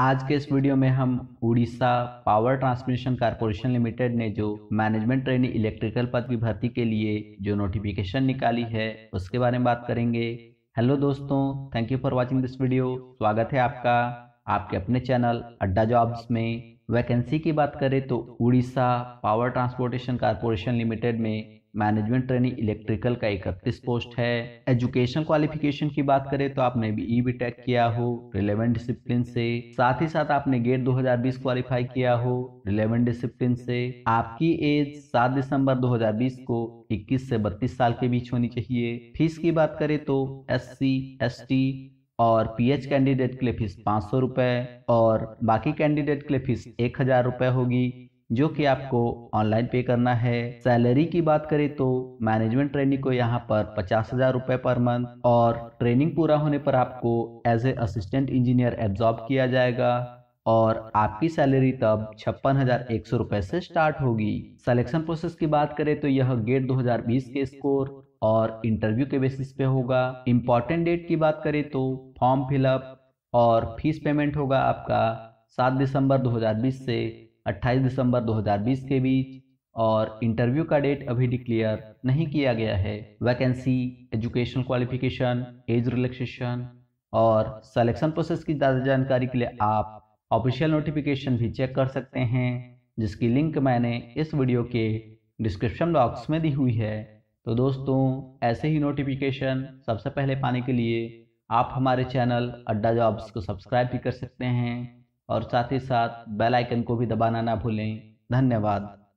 आज के इस वीडियो में हम Orissa power transmission corporation limited ने जो मैनेजमेंट ट्रेनिंग इलेक्ट्रिकल पद की भर्ती के लिए जो नोटिफिकेशन निकाली है उसके बारे में बात करेंगे हेलो दोस्तों thank you for watching this video स्वागत है आपका आपके अपने चैनल अड्डा जॉब्स में वैकेंसी की बात करें तो Orissa power transportation corporation limited में मैनेजमेंट ट्रेनिंग इलेक्ट्रिकल का इकतीस पोस्ट है एजुकेशन क्वालिफिकेशन की बात करें तो आपने भी ई e बी किया हो रिलेवेंट डिसिप्लिन से साथ ही साथ आपने गेट 2020 क्वालिफाई किया हो रिलेवेंट डिसिप्लिन से आपकी एज 7 दिसंबर 2020 को 21 से 32 साल के बीच होनी चाहिए फीस की बात करें तो एस सी एस टी और पीएच कैंडिडेट के लिए फीस पाँच सौ रुपये और बाकी कैंडिडेट के लिए फीस एक हजार रुपये होगी जो कि आपको ऑनलाइन पे करना है सैलरी की बात करें तो मैनेजमेंट ट्रेनिंग को यहाँ पर पचास हजार रुपए पर मंथ और ट्रेनिंग पूरा होने पर आपको as a assistant engineer absorb किया जाएगा और आपकी सैलरी तब छप्पन हजार एक सौ रुपए से स्टार्ट होगी सिलेक्शन प्रोसेस की बात करें तो यह गेट 2020 के स्कोर और इंटरव्यू के बेसिस पे होगा इम्पोर्टेंट डेट की बात करें तो फॉर्म फिलअप और फीस पेमेंट होगा आपका सात दिसंबर 2020 से 28 दिसंबर 2020 के बीच और इंटरव्यू का डेट अभी डिक्लेयर नहीं किया गया है vacancy education qualification age relaxation और सिलेक्शन प्रोसेस की ज़्यादा जानकारी के लिए आप ऑफिशियल नोटिफिकेशन भी चेक कर सकते हैं जिसकी लिंक मैंने इस वीडियो के डिस्क्रिप्शन बॉक्स में दी हुई है तो दोस्तों ऐसे ही नोटिफिकेशन सबसे पहले पाने के लिए आप हमारे चैनल अड्डा जॉब्स को सब्सक्राइब भी कर सकते हैं और साथ ही साथ बेल आइकन को भी दबाना ना भूलें धन्यवाद